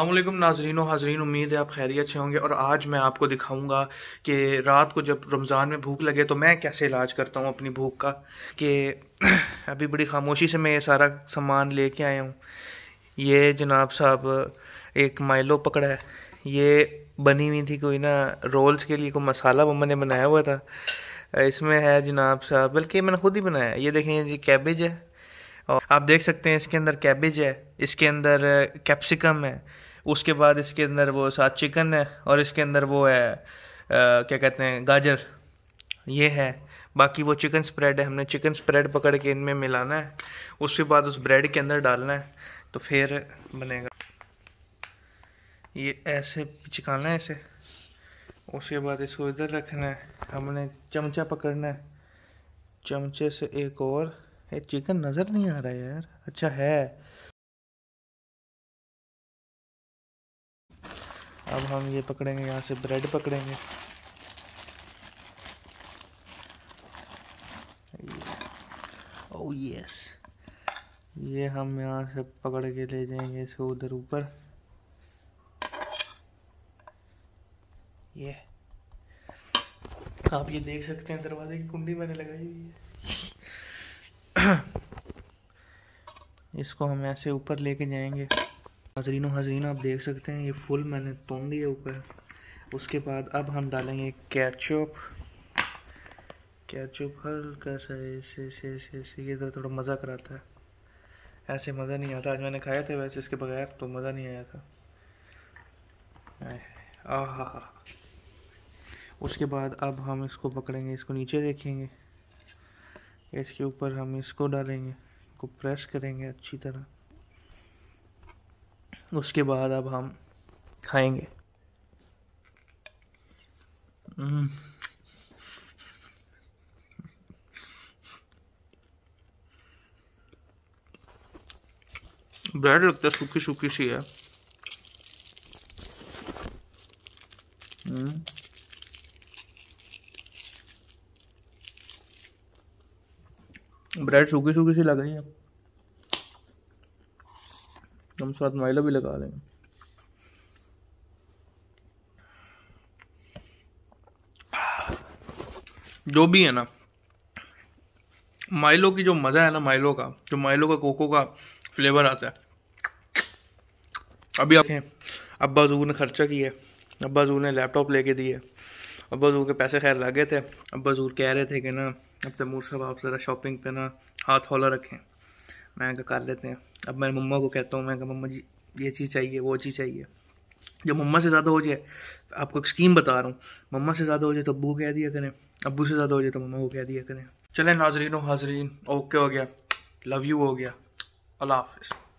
अल्लाम नाजरीन हाजरीन उम्मीद है आप खैरियत से होंगे और आज मैं आपको दिखाऊंगा कि रात को जब रमज़ान में भूख लगे तो मैं कैसे इलाज करता हूँ अपनी भूख का कि अभी बड़ी खामोशी से मैं ये सारा सामान लेके आया हूँ ये जनाब साहब एक माइलो पकड़ा है ये बनी हुई थी कोई ना रोल्स के लिए कोई मसाला मम्मा ने बनाया हुआ था इसमें है जनाब साहब बल्कि मैंने खुद ही बनाया ये देखें जी कैबेज है और आप देख सकते हैं इसके अंदर कैबेज है इसके अंदर कैप्सिकम है उसके बाद इसके अंदर वो साथ चिकन है और इसके अंदर वो है आ, क्या कहते हैं गाजर ये है बाकी वो चिकन स्प्रेड है हमने चिकन स्प्रेड पकड़ के इनमें मिलाना है उसके बाद उस ब्रेड के अंदर डालना है तो फिर बनेगा ये ऐसे चिकाना है इसे उसके बाद इसको इधर रखना है हमने चमचा पकड़ना है चमचे से एक और है चिकन नज़र नहीं आ रहा यार अच्छा है अब हम ये पकड़ेंगे यहाँ से ब्रेड पकड़ेंगे ओ oh, यस ये हम यहाँ से पकड़ के ले जाएंगे इसको उधर ऊपर ये आप ये देख सकते हैं दरवाजे की कुंडी मैंने लगाई हुई है इसको हम ऐसे ऊपर लेके जाएंगे हजरीनो हजरीनो आप देख सकते हैं ये फुल मैंने तोड़ दिया ऊपर उसके बाद अब हम डालेंगे कैचअप कैचअप हल्का सा ऐसे ऐसे ऐसे ऐसे ये थोड़ा मज़ा कराता है ऐसे मज़ा नहीं आता आज मैंने खाया था वैसे इसके बगैर तो मज़ा नहीं आया था आह उसके बाद अब हम इसको पकड़ेंगे इसको नीचे देखेंगे इसके ऊपर हम इसको डालेंगे को प्रेस करेंगे अच्छी तरह उसके बाद अब हम खाएंगे ब्रेड हम्म। लगता है सूखी सूखी सी है हम्म। ब्रेड सूखी सूखी सी लग रही है हम साथ माइला भी लगा रहे जो भी है ना माइलो की जो मज़ा है ना माइलो का जो माइलो का कोको का फ्लेवर आता है अभी आप अब्बा जू ने खर्चा किया अब्बा जू ने लैपटॉप लेके दिए अब्बा जू के पैसे खैर लगे थे अब्बा जू कह रहे थे कि ना अब तैमूर तो साहब आप ज़रा शॉपिंग पे ना हाथ हौला रखें मैं कहा कर लेते हैं अब मैं मम्मा को कहता हूँ मैं कहा मम्मा जी ये चीज़ चाहिए वो चीज़ चाहिए जब मम्मा से ज़्यादा हो जाए आपको एक स्कीम बता रहा हूँ मम्मा से ज़्यादा हो जाए तो अबू कह दिया करें अबू से ज़्यादा हो जाए तो मम्मा को कह दिया करें चले नाजरीन हाजरीन ओके हो गया लव यू हो गया अल्लाह हाफिज़